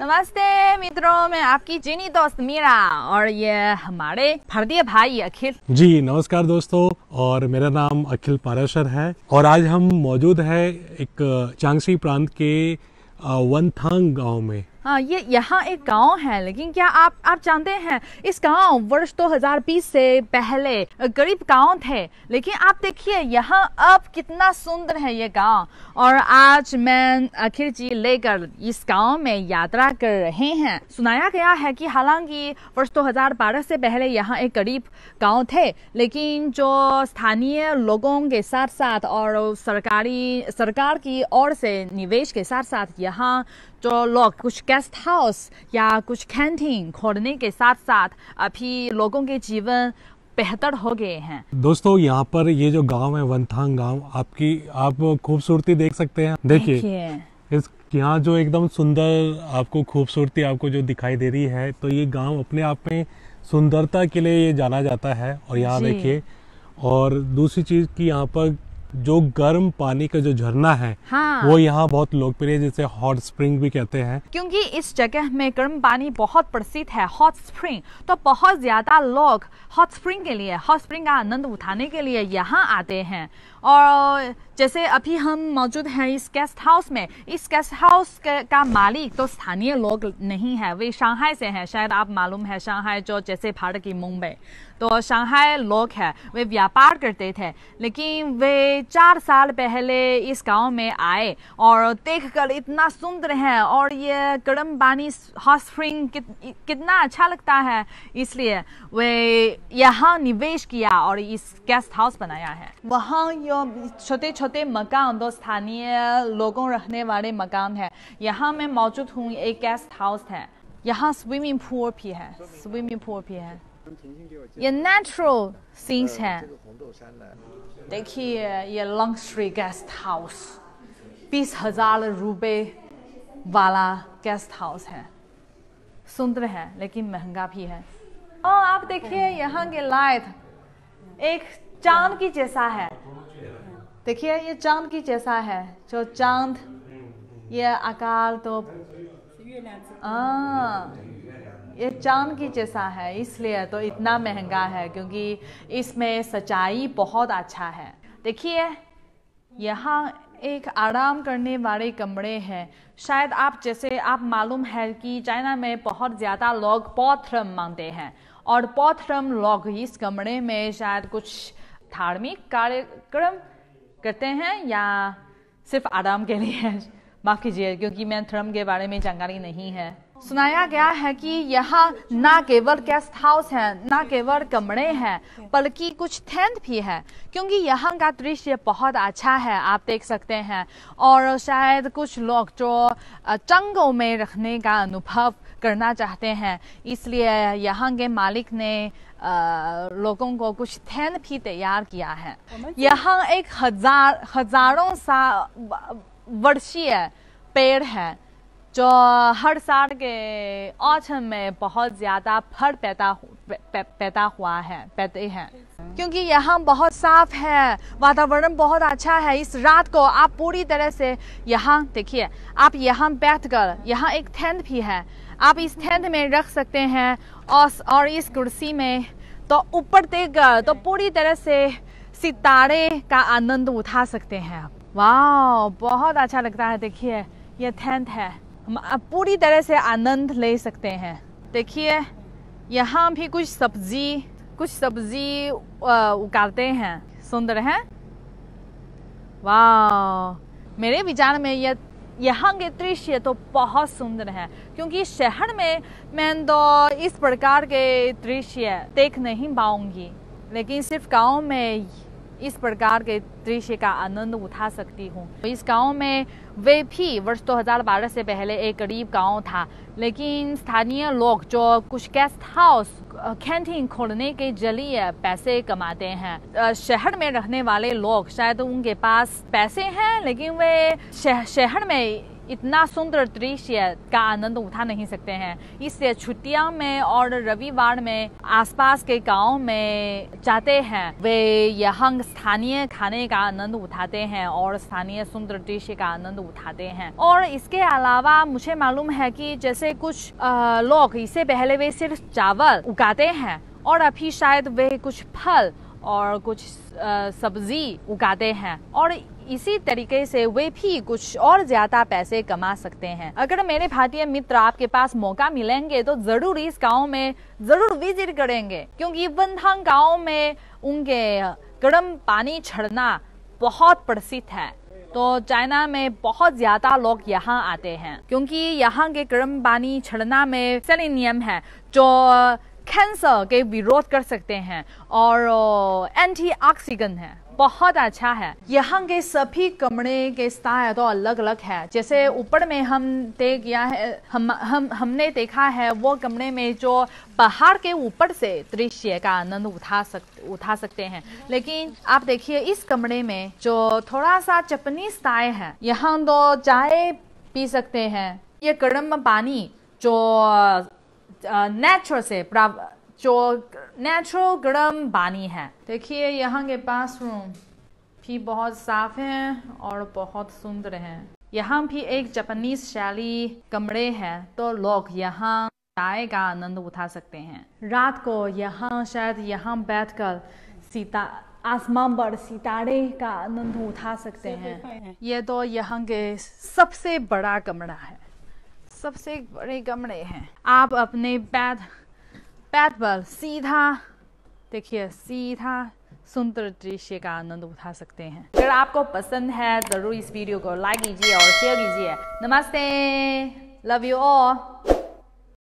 नमस्ते मित्रों मैं आपकी चीनी दोस्त मीरा और ये हमारे भारतीय भाई अखिल जी नमस्कार दोस्तों और मेरा नाम अखिल पाराशर है और आज हम मौजूद है एक चांगसी प्रांत के वनथांग गांव में हाँ ये यहाँ एक गांव है लेकिन क्या आप आप जानते हैं इस गांव वर्ष 2020 से पहले गरीब गांव थे लेकिन आप देखिए यहाँ अब कितना सुंदर है ये गांव और आज मैं अखिल जी लेकर इस गांव में यात्रा कर रहे हैं सुनाया गया है कि हालांकि वर्ष 2012 से पहले यहाँ एक गरीब गांव थे लेकिन जो स्थानीय लोगों के साथ साथ और सरकारी सरकार की ओर से निवेश के साथ साथ यहाँ जो लोग कुछ गेस्ट हाउस या कुछ कैंटीन खोलने के साथ साथ अभी लोगों के जीवन बेहतर हो गए हैं दोस्तों यहाँ पर ये जो गांव है वनथांग गांव आपकी आप खूबसूरती देख सकते हैं देखिए इस यहाँ जो एकदम सुंदर आपको खूबसूरती आपको जो दिखाई दे रही है तो ये गांव अपने आप में सुंदरता के लिए ये जाना जाता है और यहाँ देखिए और दूसरी चीज़ की यहाँ पर जो गर्म पानी का जो झरना है हाँ। वो यहाँ बहुत लोकप्रिय है जिसे हॉट स्प्रिंग भी कहते हैं क्योंकि इस जगह में गर्म पानी बहुत प्रसिद्ध है हॉट स्प्रिंग तो बहुत ज्यादा लोग हॉट स्प्रिंग के लिए हॉट स्प्रिंग का आनंद उठाने के लिए यहाँ आते हैं और जैसे अभी हम मौजूद हैं इस गेस्ट हाउस में इस गेस्ट हाउस का मालिक तो स्थानीय लोग नहीं है वे शंघाई से हैं शायद आप मालूम है शंघाई जो जैसे भारत की मुंबई तो शंघाई लोग हैं वे व्यापार करते थे लेकिन वे चार साल पहले इस गांव में आए और देखकर इतना सुंदर है और ये गर्म पानी हॉट स्प्रिंग कितना अच्छा लगता है इसलिए वे यहाँ निवेश किया और इस गेस्ट हाउस बनाया है वहाँ यो छोटे छोटे मकान दो स्थानीय लोगों रहने वाले मकान है यहाँ मैं मौजूद हूँ एक गेस्ट हाउस है यहाँ स्विमिंग पूल भी है स्विमिंग पूल भी है ये नेचुरल सीन्स है देखिए ये लंग्सरी गेस्ट हाउस बीस हजार रुपये वाला गेस्ट हाउस है सुंदर है लेकिन महंगा भी है और आप देखिए यहाँ के लाइट एक चांद की जैसा है देखिए ये चांद की जैसा है जो चांद ये आकार तो आ, ये चांद की जैसा है इसलिए तो इतना महंगा है क्योंकि इसमें सच्चाई बहुत अच्छा है देखिए यहाँ एक आराम करने वाले कमरे हैं शायद आप जैसे आप मालूम है कि चाइना में बहुत ज़्यादा लोग पौथरम मांगते हैं और पौथरम लोग इस कमरे में शायद कुछ धार्मिक कार्यक्रम करते हैं या सिर्फ आराम के लिए माफ़ कीजिए क्योंकि मैं धर्म के बारे में जानकारी नहीं है सुनाया गया है कि यहाँ ना केवल गेस्ट हाउस है ना केवल कमरे हैं बल्कि कुछ टेंट भी है क्योंकि यहाँ का दृश्य बहुत अच्छा है आप देख सकते हैं और शायद कुछ लोग जो चंगों में रखने का अनुभव करना चाहते हैं इसलिए यहाँ के मालिक ने आ, लोगों को कुछ थैन भी तैयार किया है यहाँ एक हजार हजारों सा वर्षीय पेड़ है जो हर साल के ऑटम में बहुत ज्यादा फर पैदा पैदा हुआ है पैदे हैं क्योंकि यहाँ बहुत साफ है वातावरण बहुत अच्छा है इस रात को आप पूरी तरह से यहाँ देखिए आप यहाँ बैठकर यहाँ एक टेंट भी है आप इस टेंट में रख सकते हैं और, और इस कुर्सी में तो ऊपर देख तो पूरी तरह से सितारे का आनंद उठा सकते हैं आप वाह बहुत अच्छा लगता है देखिए ये टेंट है हम पूरी तरह से आनंद ले सकते हैं देखिए यहाँ भी कुछ सब्जी कुछ सब्जी उगाते हैं सुंदर है वाह मेरे विचार में यह यहाँ के दृश्य तो बहुत सुंदर है क्योंकि शहर में मैं तो इस प्रकार के दृश्य देख नहीं पाऊंगी लेकिन सिर्फ गांव में इस प्रकार के दृश्य का आनंद उठा सकती हूँ इस गांव में वे भी वर्ष 2012 से पहले एक गरीब गांव था लेकिन स्थानीय लोग जो कुछ गेस्ट हाउस कैंटीन खोलने के जरिए पैसे कमाते हैं शहर में रहने वाले लोग शायद उनके पास पैसे हैं लेकिन वे शहर में इतना सुंदर दृश्य का आनंद उठा नहीं सकते हैं इससे छुट्टियां में और रविवार में आसपास के गाँव में जाते हैं वे यहाँ स्थानीय खाने का आनंद उठाते हैं और स्थानीय सुंदर दृश्य का आनंद उठाते हैं और इसके अलावा मुझे मालूम है कि जैसे कुछ लोग इससे पहले वे सिर्फ चावल उगाते हैं और अभी शायद वे कुछ फल और कुछ सब्जी उगाते हैं और इसी तरीके से वे भी कुछ और ज्यादा पैसे कमा सकते हैं अगर मेरे भारतीय मित्र आपके पास मौका मिलेंगे तो जरूर इस गांव में जरूर विजिट करेंगे क्योंकि बंधांग गांव में उनके गर्म पानी छड़ना बहुत प्रसिद्ध है तो चाइना में बहुत ज्यादा लोग यहाँ आते हैं क्योंकि यहाँ के गर्म पानी छड़ना में नियम है जो कैंसर के विरोध कर सकते हैं और एंटी ऑक्सीगन है बहुत अच्छा है यहाँ के सभी कमरे के स्टाइल तो अलग अलग है जैसे ऊपर में हम देख या है हम हम हमने देखा है वो कमरे में जो पहाड़ के ऊपर से दृश्य का आनंद उठा सक उठा सकते हैं लेकिन आप देखिए इस कमरे में जो थोड़ा सा चपनी स्टाइल है यहाँ तो चाय पी सकते हैं ये गर्म पानी जो नेचुरल से जो नेचुरल गर्म पानी है देखिए यहाँ के बाथरूम भी बहुत साफ है और बहुत सुंदर है यहाँ भी एक जापानीज शैली कमरे है तो लोग यहाँ चाय का आनंद उठा सकते हैं रात को यहाँ शायद यहाँ बैठकर सीता आसमान पर सितारे का आनंद उठा सकते हैं ये तो यहाँ के सबसे बड़ा कमरा है सबसे बड़े गमड़े हैं आप अपने पैर पैर पर सीधा देखिए सीधा सुंदर दृश्य का आनंद उठा सकते हैं अगर आपको पसंद है जरूर इस वीडियो को लाइक कीजिए और शेयर कीजिए नमस्ते लव यू ऑल